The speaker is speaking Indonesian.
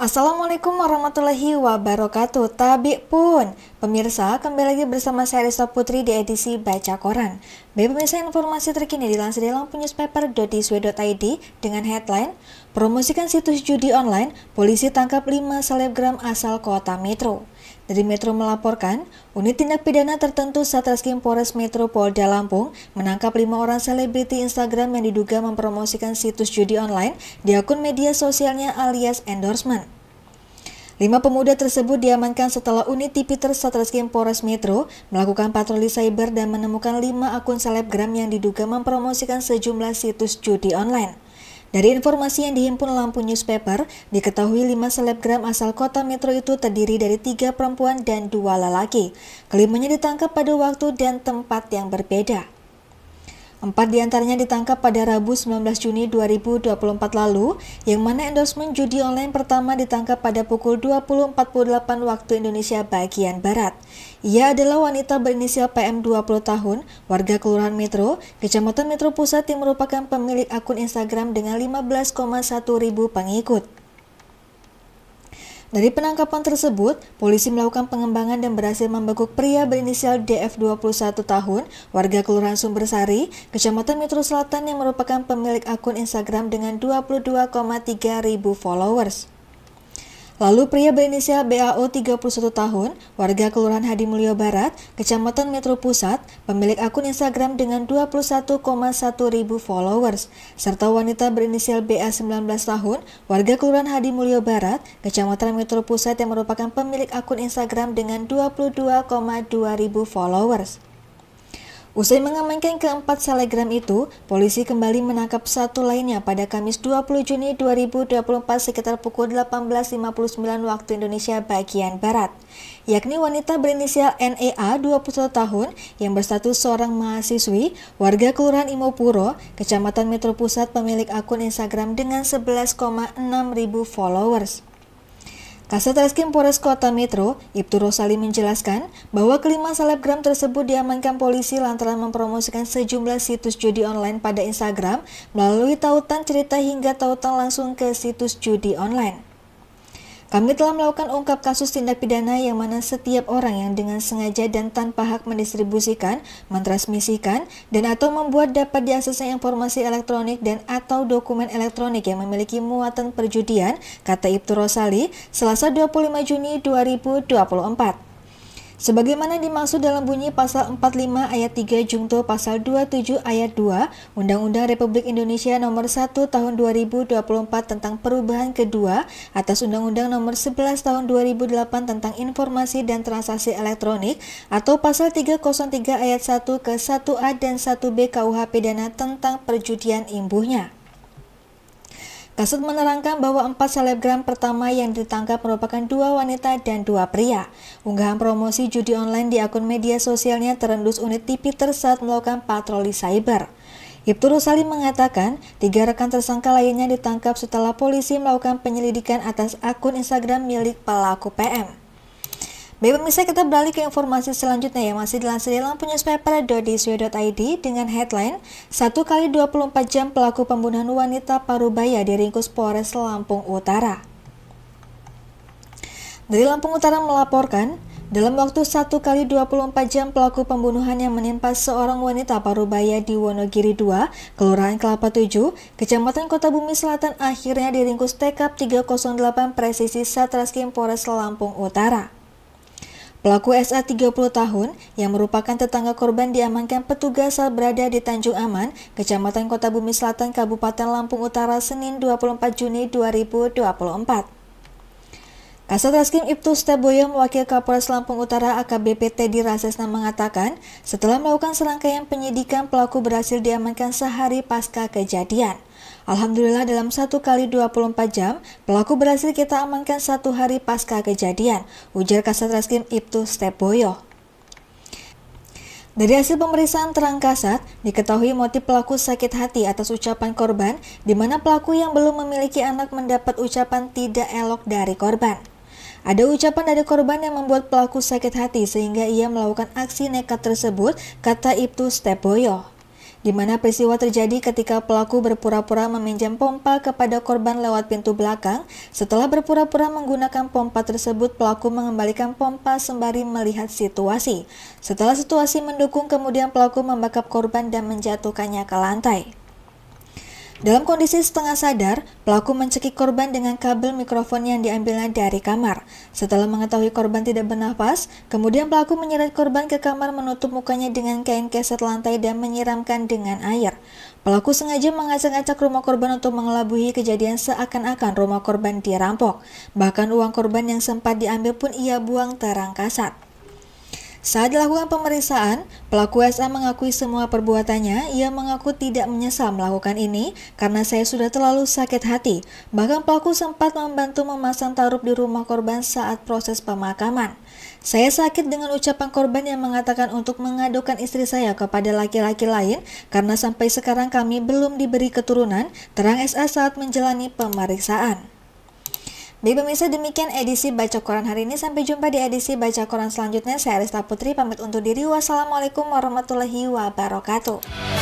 Assalamualaikum warahmatullahi wabarakatuh Tabik pun Pemirsa kembali lagi bersama saya Risa Putri di edisi Baca Koran Baik pemirsa informasi terkini dilansir di lampu newspaper.isw.id dengan headline Promosikan situs judi online, polisi tangkap 5 selebgram asal kota metro dari Metro melaporkan, unit tindak pidana tertentu Satreskrim Polres Metro Polda Lampung menangkap lima orang selebriti Instagram yang diduga mempromosikan situs judi online di akun media sosialnya alias endorsement. Lima pemuda tersebut diamankan setelah unit Tipiter Satreskrim Polres Metro melakukan patroli cyber dan menemukan lima akun selebgram yang diduga mempromosikan sejumlah situs judi online. Dari informasi yang dihimpun Lampu Newspaper, diketahui lima selebgram asal kota Metro itu terdiri dari tiga perempuan dan dua lelaki. Kelimanya ditangkap pada waktu dan tempat yang berbeda. Empat diantaranya ditangkap pada Rabu 19 Juni 2024 lalu, yang mana endorsement judi online pertama ditangkap pada pukul 20.48 waktu Indonesia bagian Barat. Ia adalah wanita berinisial PM 20 tahun, warga Kelurahan Metro, Kecamatan Metro Pusat yang merupakan pemilik akun Instagram dengan 15,1 ribu pengikut. Dari penangkapan tersebut, polisi melakukan pengembangan dan berhasil membekuk pria berinisial DF 21 tahun, warga Kelurahan Sumbersari, Kecamatan Metro Selatan yang merupakan pemilik akun Instagram dengan 22,3 ribu followers. Lalu pria berinisial BAO 31 tahun, warga Kelurahan Hadi Mulyo Barat, Kecamatan Metro Pusat, pemilik akun Instagram dengan 21,1 ribu followers, serta wanita berinisial BA 19 tahun, warga Kelurahan Hadi Mulyo Barat, Kecamatan Metro Pusat yang merupakan pemilik akun Instagram dengan 22,2 ribu followers. Usai mengamankan keempat selegram itu, polisi kembali menangkap satu lainnya pada Kamis 20 Juni 2024 sekitar pukul 18.59 waktu Indonesia bagian Barat, yakni wanita berinisial NEA 21 tahun yang berstatus seorang mahasiswi warga Kelurahan Imopuro, Kecamatan Metro Pusat pemilik akun Instagram dengan 11,6 ribu followers. Kasat Reskrim Polres Kota Metro, Ibtu Rosali menjelaskan bahwa kelima selebgram tersebut diamankan polisi lantaran mempromosikan sejumlah situs judi online pada Instagram melalui tautan cerita hingga tautan langsung ke situs judi online. Kami telah melakukan ungkap kasus tindak pidana yang mana setiap orang yang dengan sengaja dan tanpa hak mendistribusikan, mentransmisikan, dan atau membuat dapat diaksesnya informasi elektronik dan atau dokumen elektronik yang memiliki muatan perjudian, kata Ibtu Rosali, Selasa 25 Juni 2024. Sebagaimana dimaksud dalam bunyi pasal 45 ayat 3 jungto pasal 27 ayat 2 Undang-Undang Republik Indonesia nomor 1 tahun 2024 tentang perubahan kedua atas Undang-Undang nomor 11 tahun 2008 tentang informasi dan transaksi elektronik atau pasal 303 ayat 1 ke 1A dan 1B KUH pidana tentang perjudian imbuhnya. Kasut menerangkan bahwa empat selebgram pertama yang ditangkap merupakan dua wanita dan dua pria. Unggahan promosi judi online di akun media sosialnya terendus unit TV saat melakukan patroli cyber. Ibtu Rusali mengatakan, tiga rekan tersangka lainnya ditangkap setelah polisi melakukan penyelidikan atas akun Instagram milik pelaku PM. Pemirsa kita beralih ke informasi selanjutnya yang masih dilansir dalam penyuspaper dodisio.id dengan headline satu kali 24 jam pelaku pembunuhan wanita Parubaya diringkus Polres Lampung Utara. Dari Lampung Utara melaporkan, dalam waktu 1 kali 24 jam pelaku pembunuhan yang menimpa seorang wanita Parubaya di Wonogiri 2, Kelurahan Kelapa 7, Kecamatan Kota Bumi Selatan akhirnya diringkus TKP 308 Presisi Satreskrim Polres Lampung Utara. Pelaku SA 30 tahun yang merupakan tetangga korban diamankan petugas saat berada di Tanjung Aman, Kecamatan Kota Bumi Selatan, Kabupaten Lampung Utara, Senin 24 Juni 2024. Kasat Reskrim Ibtu Steboyo Wakil Kapolres Lampung Utara AKBP Teddy Rasesna mengatakan, setelah melakukan serangkaian penyidikan, pelaku berhasil diamankan sehari pasca kejadian. Alhamdulillah dalam satu kali 24 jam, pelaku berhasil kita amankan satu hari pasca kejadian, ujar Kasat Reskrim Ibtu Stepboyo. Dari hasil pemeriksaan terang kasat, diketahui motif pelaku sakit hati atas ucapan korban, di mana pelaku yang belum memiliki anak mendapat ucapan tidak elok dari korban. Ada ucapan dari korban yang membuat pelaku sakit hati sehingga ia melakukan aksi nekat tersebut, kata Ibtu Stepboyo di mana peristiwa terjadi ketika pelaku berpura-pura meminjam pompa kepada korban lewat pintu belakang. Setelah berpura-pura menggunakan pompa tersebut, pelaku mengembalikan pompa sembari melihat situasi. Setelah situasi mendukung, kemudian pelaku membakap korban dan menjatuhkannya ke lantai. Dalam kondisi setengah sadar, pelaku mencekik korban dengan kabel mikrofon yang diambilnya dari kamar. Setelah mengetahui korban tidak bernafas, kemudian pelaku menyeret korban ke kamar menutup mukanya dengan kain keset lantai dan menyiramkan dengan air. Pelaku sengaja mengacak-acak rumah korban untuk mengelabuhi kejadian seakan-akan rumah korban dirampok. Bahkan uang korban yang sempat diambil pun ia buang terang kasat. Saat dilakukan pemeriksaan, pelaku SA mengakui semua perbuatannya. Ia mengaku tidak menyesal melakukan ini karena saya sudah terlalu sakit hati. Bahkan pelaku sempat membantu memasang taruh di rumah korban saat proses pemakaman. Saya sakit dengan ucapan korban yang mengatakan untuk mengadukan istri saya kepada laki-laki lain karena sampai sekarang kami belum diberi keturunan, terang SA saat menjalani pemeriksaan. Baik pemirsa demikian edisi Baca Koran hari ini. Sampai jumpa di edisi Baca Koran selanjutnya. Saya Arista Putri pamit untuk diri. Wassalamualaikum warahmatullahi wabarakatuh.